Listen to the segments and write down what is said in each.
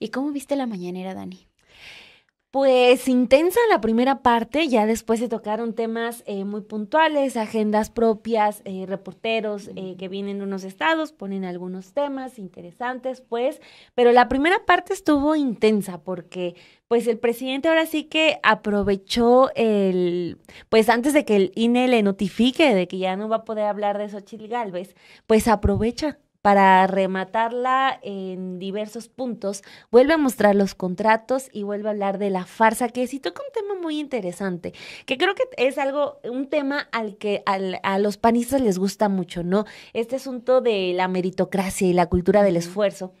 ¿Y cómo viste la mañanera, Dani? Pues intensa la primera parte, ya después se tocaron temas eh, muy puntuales, agendas propias, eh, reporteros eh, que vienen de unos estados, ponen algunos temas interesantes, pues, pero la primera parte estuvo intensa porque, pues, el presidente ahora sí que aprovechó el, pues, antes de que el INE le notifique de que ya no va a poder hablar de Xochitl Galvez, pues aprovecha para rematarla en diversos puntos, vuelve a mostrar los contratos y vuelve a hablar de la farsa que sí toca un tema muy interesante, que creo que es algo, un tema al que a los panistas les gusta mucho, ¿no? Este asunto de la meritocracia y la cultura del esfuerzo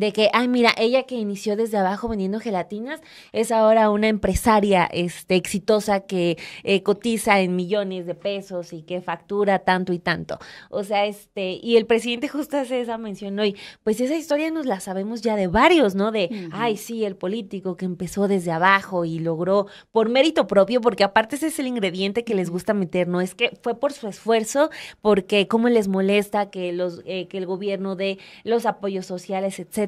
de que, ay, mira, ella que inició desde abajo vendiendo gelatinas es ahora una empresaria este, exitosa que eh, cotiza en millones de pesos y que factura tanto y tanto. O sea, este, y el presidente justo hace esa mención hoy, pues esa historia nos la sabemos ya de varios, ¿no? De, ay, sí, el político que empezó desde abajo y logró por mérito propio, porque aparte ese es el ingrediente que les gusta meter, ¿no? Es que fue por su esfuerzo, porque cómo les molesta que, los, eh, que el gobierno dé los apoyos sociales, etc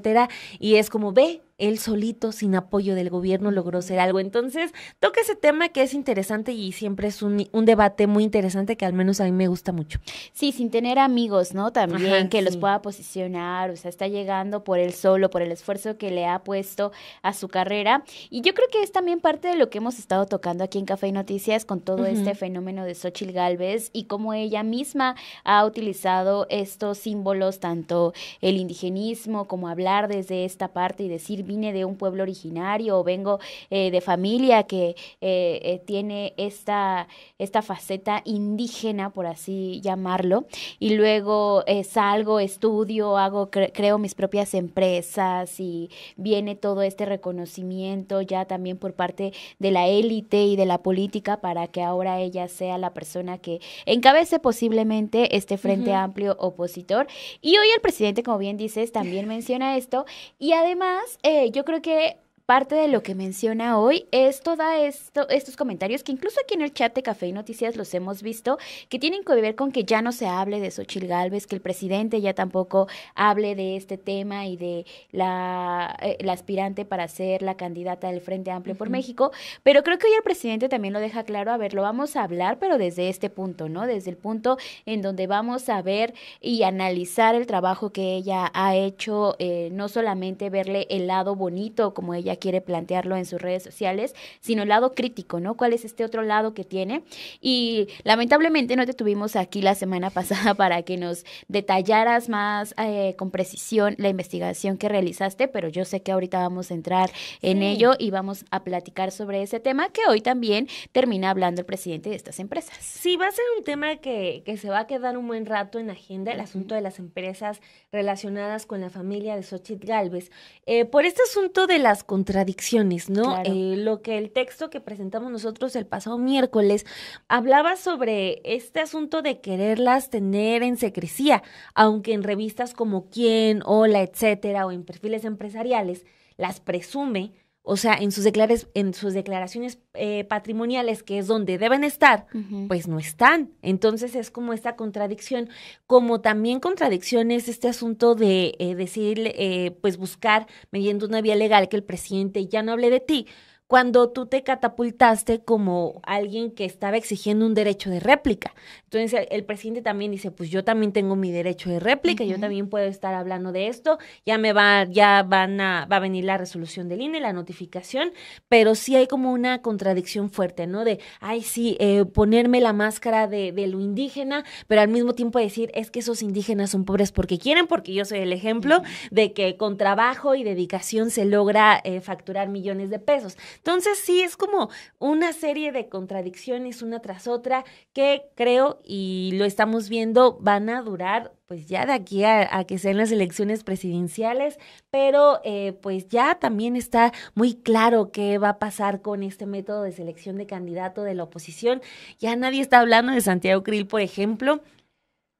y es como, ve, él solito, sin apoyo del gobierno, logró ser algo. Entonces, toca ese tema que es interesante y siempre es un, debate muy interesante que al menos a mí me gusta mucho. Sí, sin tener amigos, ¿no? También que los pueda posicionar, o sea, está llegando por él solo, por el esfuerzo que le ha puesto a su carrera. Y yo creo que es también parte de lo que hemos estado tocando aquí en Café y Noticias con todo este fenómeno de Xochil Gálvez y cómo ella misma ha utilizado estos símbolos, tanto el indigenismo como hablar desde esta parte y decir vine de un pueblo originario o vengo eh, de familia que eh, eh, tiene esta, esta faceta indígena, por así llamarlo, y luego salgo, estudio, hago, creo mis propias empresas y viene todo este reconocimiento ya también por parte de la élite y de la política para que ahora ella sea la persona que encabece posiblemente este Frente Amplio opositor. Y hoy el presidente, como bien dices, también menciona esto. Y además, yo creo que parte de lo que menciona hoy es toda esto, estos comentarios que incluso aquí en el chat de Café y Noticias los hemos visto, que tienen que ver con que ya no se hable de Xochil Gálvez, que el presidente ya tampoco hable de este tema y de la, eh, aspirante para ser la candidata del Frente Amplio por México. Pero creo que hoy el presidente también lo deja claro. A ver, lo vamos a hablar, pero desde este punto, ¿no? Desde el punto en donde vamos a ver y analizar el trabajo que ella ha hecho, eh, no solamente verle el lado bonito como ella quiere plantearlo en sus redes sociales, sino el lado crítico, ¿no? ¿Cuál es este otro lado que tiene? Y lamentablemente no te tuvimos aquí la semana pasada para que nos detallaras más eh, con precisión la investigación que realizaste, pero yo sé que ahorita vamos a entrar en ello y vamos a platicar sobre ese tema que hoy también termina hablando el presidente de estas empresas. Sí, va a ser un tema que, se va a quedar un buen rato en agenda, el asunto de las empresas relacionadas con la familia de Xochitl Galvez. Eh, por este asunto de las contradicciones, ¿no? Eh, lo que el texto que presentamos nosotros el pasado miércoles hablaba sobre este asunto de quererlas tener en secrecía, aunque en revistas como Quién, Hola, etcétera, o en perfiles empresariales, las presume o sea, en sus, en sus declaraciones eh, patrimoniales, que es donde deben estar, pues no están. Entonces es como esta contradicción, como también contradicción es este asunto de eh, decir, eh, pues buscar mediante una vía legal que el presidente ya no hable de ti, cuando tú te catapultaste como alguien que estaba exigiendo un derecho de réplica. Entonces el presidente también dice, pues yo también tengo mi derecho de réplica, yo también puedo estar hablando de esto, ya me va, ya van a, va a venir la resolución del INE, la notificación, pero sí hay como una contradicción fuerte, ¿no? De, ay, sí, eh, ponerme la máscara de, lo indígena, pero al mismo tiempo decir, es que esos indígenas son pobres porque quieren, porque yo soy el ejemplo de que con trabajo y dedicación se logra eh, facturar millones de pesos. Entonces sí, es como una serie de contradicciones una tras otra que creo, y lo estamos viendo, van a durar pues ya de aquí a, que sean las elecciones presidenciales, pero eh, pues ya también está muy claro qué va a pasar con este método de selección de candidato de la oposición. Ya nadie está hablando de Santiago Krill, por ejemplo.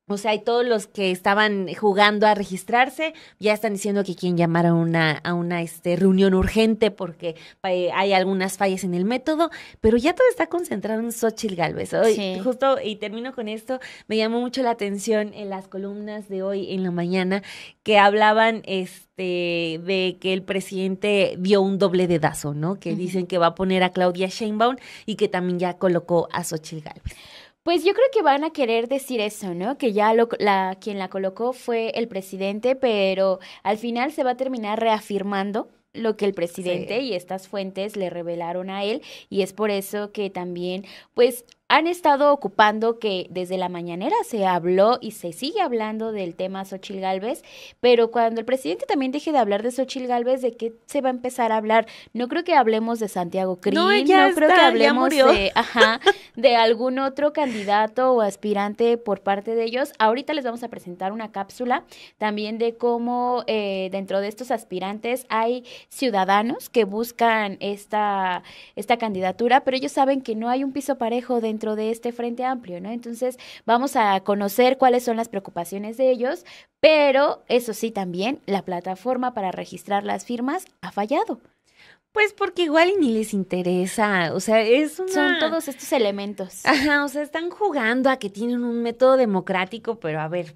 O sea, y todos los que estaban jugando a registrarse ya están diciendo que quieren llamar a una, a una este, reunión urgente porque eh, hay algunas fallas en el método, pero ya todo está concentrado en Xochitl Galvez. Hoy, Justo, y termino con esto, me llamó mucho la atención en las columnas de hoy en la mañana que hablaban este, de que el presidente dio un doble dedazo, ¿no? Que dicen que va a poner a Claudia Sheinbaum y que también ya colocó a Xochitl Galvez. Pues yo creo que van a querer decir eso, ¿no? Que ya la, quien la colocó fue el presidente, pero al final se va a terminar reafirmando lo que el presidente y estas fuentes le revelaron a él y es por eso que también pues han estado ocupando que desde la mañanera se habló y se sigue hablando del tema Xochil Gálvez, pero cuando el presidente también deje de hablar de Xochil Gálvez, ¿de qué se va a empezar a hablar? No creo que hablemos de Santiago Crin, no, creo que hablemos de, ajá, de algún otro candidato o aspirante por parte de ellos. Ahorita les vamos a presentar una cápsula también de cómo eh, dentro de estos aspirantes hay ciudadanos que buscan esta, esta candidatura, pero ellos saben que no hay un piso parejo dentro dentro de este Frente Amplio, ¿no? Entonces, vamos a conocer cuáles son las preocupaciones de ellos, pero eso sí también, la plataforma para registrar las firmas ha fallado. Pues porque igual ni les interesa, o sea, es Son todos estos elementos. Ajá, o sea, están jugando a que tienen un método democrático, pero a ver,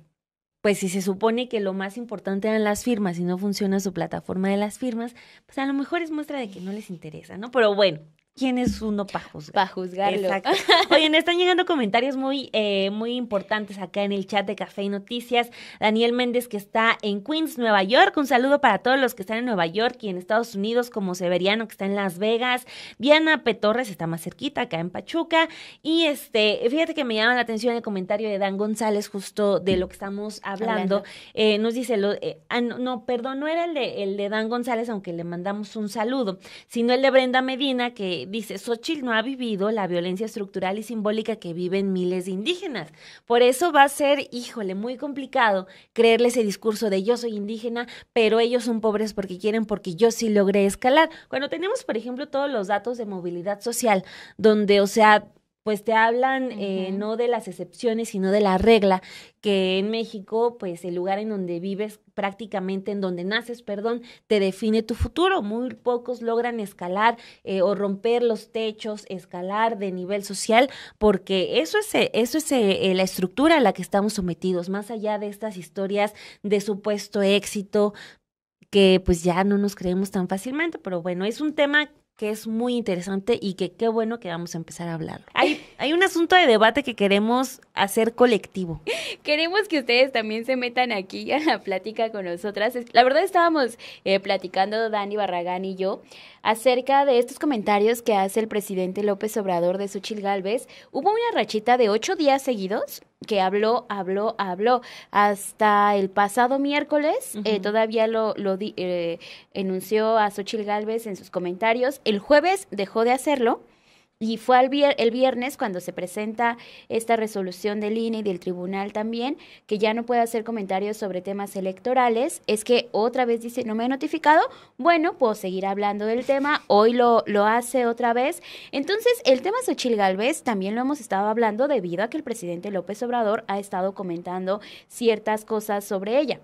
pues si se supone que lo más importante eran las firmas y no funciona su plataforma de las firmas, pues a lo mejor es muestra de que no les interesa, ¿no? Pero bueno, quién es uno para juzgar. Para juzgarlo. Exacto. Oigan, están llegando comentarios muy, eh, muy importantes acá en el chat de Café y Noticias. Daniel Méndez, que está en Queens, Nueva York. Un saludo para todos los que están en Nueva York y en Estados Unidos, como Severiano, que está en Las Vegas. Diana Petorres está más cerquita, acá en Pachuca. Y este, fíjate que me llama la atención el comentario de Dan González, justo de lo que estamos hablando. Eh, nos dice, lo, eh, ah, no, no, perdón, no era el de, el de Dan González, aunque le mandamos un saludo, sino el de Brenda Medina, que dice, Xochitl no ha vivido la violencia estructural y simbólica que viven miles de indígenas. Por eso va a ser, híjole, muy complicado creerle ese discurso de yo soy indígena, pero ellos son pobres porque quieren, porque yo sí logré escalar. Cuando tenemos, por ejemplo, todos los datos de movilidad social, donde, o sea, pues te hablan eh, no de las excepciones, sino de la regla, que en México, pues el lugar en donde vives, prácticamente en donde naces, perdón, te define tu futuro. Muy pocos logran escalar eh, o romper los techos, escalar de nivel social, porque eso es, eh, eso es la estructura a la que estamos sometidos, más allá de estas historias de supuesto éxito que pues ya no nos creemos tan fácilmente, pero bueno, es un tema que es muy interesante y que qué bueno que vamos a empezar a hablar Hay, hay un asunto de debate que queremos hacer colectivo. Queremos que ustedes también se metan aquí a la plática con nosotras. La verdad estábamos eh, platicando Dani Barragán y yo acerca de estos comentarios que hace el presidente López Obrador de Suchil Galvez. Hubo una rachita de ocho días seguidos que habló, habló, habló. Hasta el pasado miércoles eh, todavía lo, lo eh, enunció a suchil Galvez en sus comentarios. El jueves dejó de hacerlo y fue el viernes cuando se presenta esta resolución del INE y del tribunal también, que ya no puede hacer comentarios sobre temas electorales. Es que otra vez dice, no me he notificado, bueno, puedo seguir hablando del tema. Hoy lo, lo hace otra vez. Entonces, el tema Sochil Galvez también lo hemos estado hablando debido a que el presidente López Obrador ha estado comentando ciertas cosas sobre ella.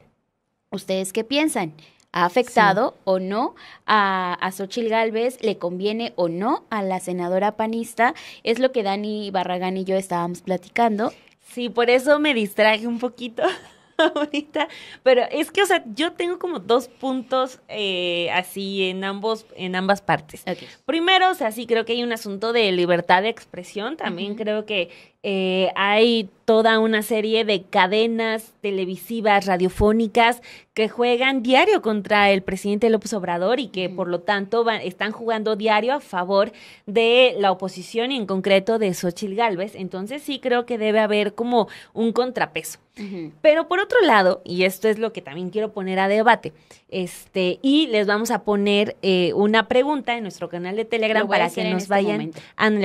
¿Ustedes qué piensan? ha afectado o no a, a Xochil Gálvez, le conviene o no a la senadora panista, es lo que Dani Barragán y yo estábamos platicando. Sí, por eso me distraje un poquito ahorita, pero es que, o sea, yo tengo como dos puntos eh, así en ambos, en ambas partes. Primero, o sea, sí creo que hay un asunto de libertad de expresión, también creo que eh, hay toda una serie de cadenas televisivas, radiofónicas, que juegan diario contra el presidente López Obrador y que por lo tanto están jugando diario a favor de la oposición y en concreto de Xochitl Galvez. Entonces sí creo que debe haber como un contrapeso. Pero por otro lado, y esto es lo que también quiero poner a debate, este, y les vamos a poner eh, una pregunta en nuestro canal de Telegram para que nos este vayan,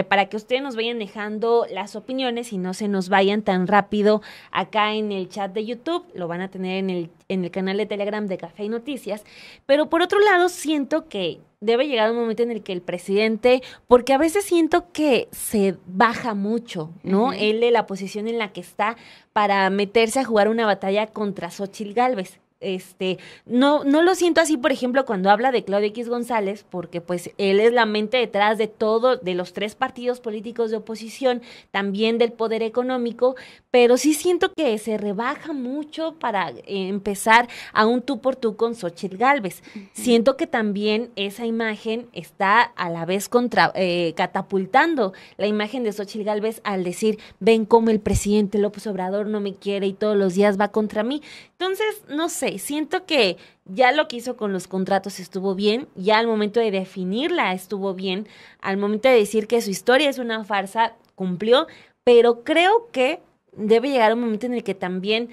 para que ustedes nos vayan dejando las opiniones y no se nos vayan tan rápido acá en el chat de YouTube, lo van a tener en el, en el canal de Telegram de Café y Noticias, pero por otro lado siento que debe llegar un momento en el que el presidente, porque a veces siento que se baja mucho, ¿no? Él de la posición en la que está para meterse a jugar una batalla contra Xochitl Galvez este, no, no lo siento así, por ejemplo, cuando habla de Claudio X González, porque pues él es la mente detrás de todo, de los tres partidos políticos de oposición, también del poder económico, pero sí siento que se rebaja mucho para empezar a un tú por tú con Xochitl Galvez. Siento que también esa imagen está a la vez contra, eh, catapultando la imagen de Xochitl Galvez al decir, ven como el presidente López Obrador no me quiere y todos los días va contra mí. Entonces, no sé, siento que ya lo que hizo con los contratos estuvo bien, ya al momento de definirla estuvo bien, al momento de decir que su historia es una farsa, cumplió, pero creo que debe llegar un momento en el que también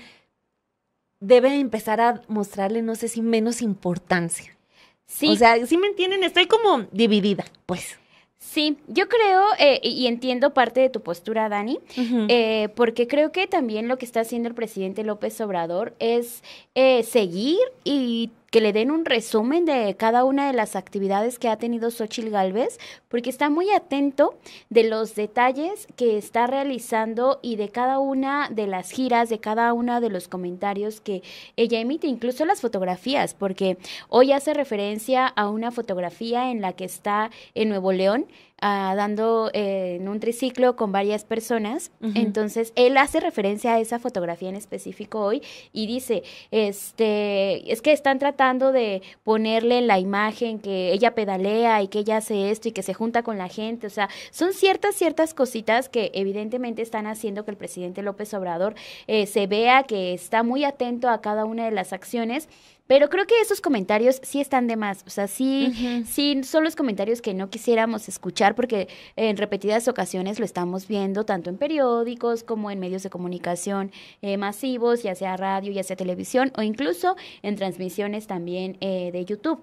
debe empezar a mostrarle, no sé si menos importancia. Sí. O sea, si me entienden, estoy como dividida, pues. Sí, yo creo eh, y entiendo parte de tu postura, Dani, eh, porque creo que también lo que está haciendo el presidente López Obrador es eh, seguir y que le den un resumen de cada una de las actividades que ha tenido Xochil Galvez, porque está muy atento de los detalles que está realizando y de cada una de las giras, de cada uno de los comentarios que ella emite, incluso las fotografías, porque hoy hace referencia a una fotografía en la que está en Nuevo León Ah, dando eh, en un triciclo con varias personas. Entonces, él hace referencia a esa fotografía en específico hoy y dice, este, es que están tratando de ponerle la imagen que ella pedalea y que ella hace esto y que se junta con la gente. O sea, son ciertas, ciertas cositas que evidentemente están haciendo que el presidente López Obrador eh, se vea que está muy atento a cada una de las acciones pero creo que esos comentarios sí están de más. O sea, sí, sí son los comentarios que no quisiéramos escuchar porque en repetidas ocasiones lo estamos viendo tanto en periódicos como en medios de comunicación eh, masivos, ya sea radio, ya sea televisión o incluso en transmisiones también eh, de YouTube.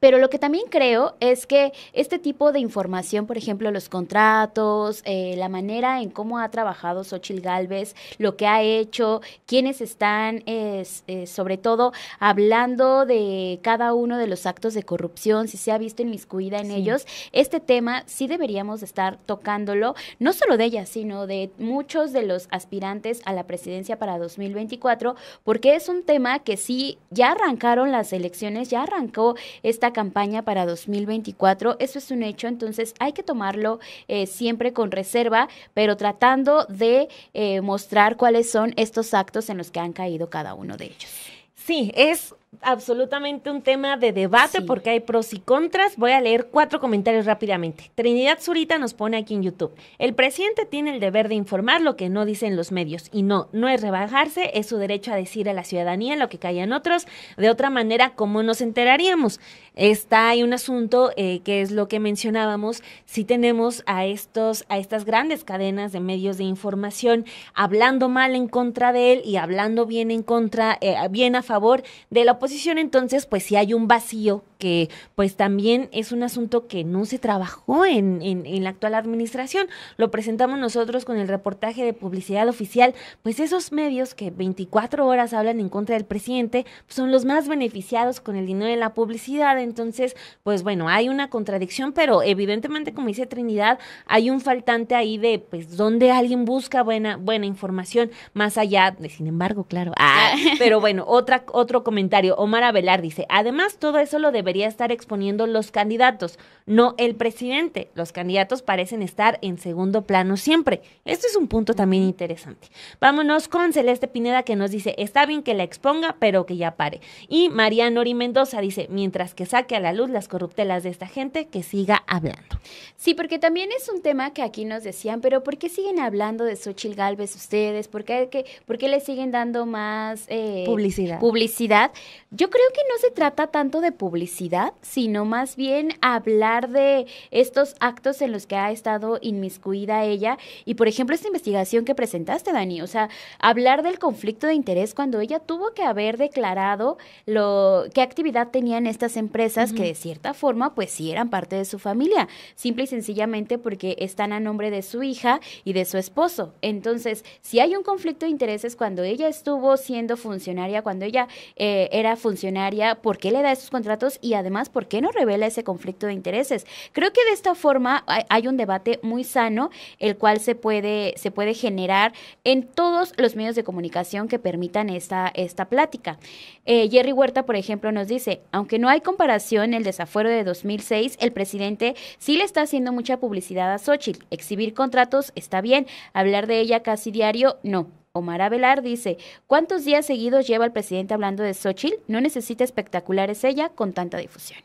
Pero lo que también creo es que este tipo de información, por ejemplo, los contratos, eh, la manera en cómo ha trabajado Xochitl Galvez, lo que ha hecho, quiénes están eh, sobre todo hablando de cada uno de los actos de corrupción, si se ha visto inmiscuida en ellos, este tema sí deberíamos estar tocándolo, no solo de ella, sino de muchos de los aspirantes a la presidencia para 2024, porque es un tema que sí, ya arrancaron las elecciones, ya arrancó esta campaña para 2024. Eso es un hecho, entonces hay que tomarlo eh, siempre con reserva, pero tratando de eh, mostrar cuáles son estos actos en los que han caído cada uno de ellos. Sí, es absolutamente un tema de debate porque hay pros y contras. Voy a leer cuatro comentarios rápidamente. Trinidad Zurita nos pone aquí en YouTube. El presidente tiene el deber de informar lo que no dicen los medios y no, no es rebajarse, es su derecho a decir a la ciudadanía lo que en otros. De otra manera, ¿cómo nos enteraríamos? Está ahí un asunto eh, que es lo que mencionábamos. Si tenemos a estos, a estas grandes cadenas de medios de información hablando mal en contra de él y hablando bien en contra, eh, bien a favor de la oposición entonces pues si hay un vacío que pues también es un asunto que no se trabajó en, la actual administración. Lo presentamos nosotros con el reportaje de publicidad oficial, pues esos medios que 24 horas hablan en contra del presidente son los más beneficiados con el dinero de la publicidad. Entonces, pues bueno, hay una contradicción, pero evidentemente, como dice Trinidad, hay un faltante ahí de pues donde alguien busca buena, buena información, más allá de, sin embargo, claro. Ah, pero bueno, otra, otro comentario. Omar Avelar dice, además todo eso lo de debería estar exponiendo los candidatos, no el presidente. Los candidatos parecen estar en segundo plano siempre. Esto es un punto también interesante. Vámonos con Celeste Pineda que nos dice, está bien que la exponga, pero que ya pare. Y María Nori Mendoza dice, mientras que saque a la luz las corruptelas de esta gente, que siga hablando. Sí, porque también es un tema que aquí nos decían, pero ¿por qué siguen hablando de Xochitl Galvez ustedes? ¿Por qué, que, ¿por le siguen dando más eh, publicidad? Yo creo que no se trata tanto de publicidad sino más bien hablar de estos actos en los que ha estado inmiscuida ella. Y por ejemplo, esta investigación que presentaste, Dani, o sea, hablar del conflicto de interés cuando ella tuvo que haber declarado lo qué actividad tenían estas empresas que de cierta forma pues sí eran parte de su familia, simple y sencillamente porque están a nombre de su hija y de su esposo. Entonces, si hay un conflicto de intereses cuando ella estuvo siendo funcionaria, cuando ella eh, era funcionaria, ¿por qué le da esos contratos? y además, ¿por qué no revela ese conflicto de intereses? Creo que de esta forma hay un debate muy sano, el cual se puede, se puede generar en todos los medios de comunicación que permitan esta, esta plática. Eh, Jerry Huerta, por ejemplo, nos dice, aunque no hay comparación, el desafuero de 2006, el presidente sí le está haciendo mucha publicidad a Xochitl. Exhibir contratos está bien, hablar de ella casi diario, no. Omar Avelar dice, ¿cuántos días seguidos lleva el presidente hablando de Xochitl? No necesita espectaculares ella con tanta difusión.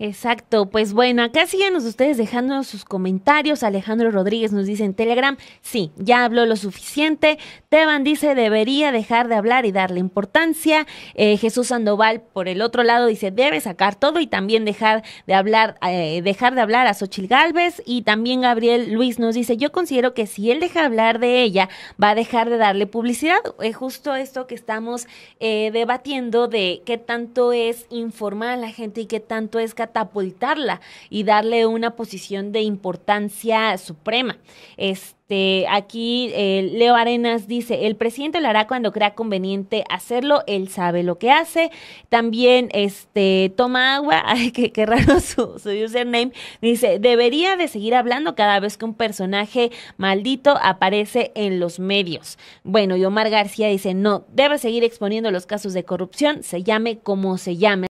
Exacto, pues bueno, acá síguenos ustedes dejándonos sus comentarios. Alejandro Rodríguez nos dice en Telegram, sí, ya habló lo suficiente. Teban dice, debería dejar de hablar y darle importancia. Eh, Jesús Sandoval, por el otro lado, dice, debe sacar todo y también dejar de hablar, eh, dejar de hablar a Xochil Galvez, Y también Gabriel Luis nos dice, yo considero que si él deja hablar de ella, va a dejar de darle publicidad. es justo esto que estamos eh, debatiendo de qué tanto es informar a la gente y qué tanto es catapultarla y darle una posición de importancia suprema. Este, aquí eh, Leo Arenas dice, el presidente lo hará cuando crea conveniente hacerlo, él sabe lo que hace. También este, toma agua, ay, qué, raro su, su username, dice, debería de seguir hablando cada vez que un personaje maldito aparece en los medios. Bueno, y Omar García dice, no, debe seguir exponiendo los casos de corrupción, se llame como se llame.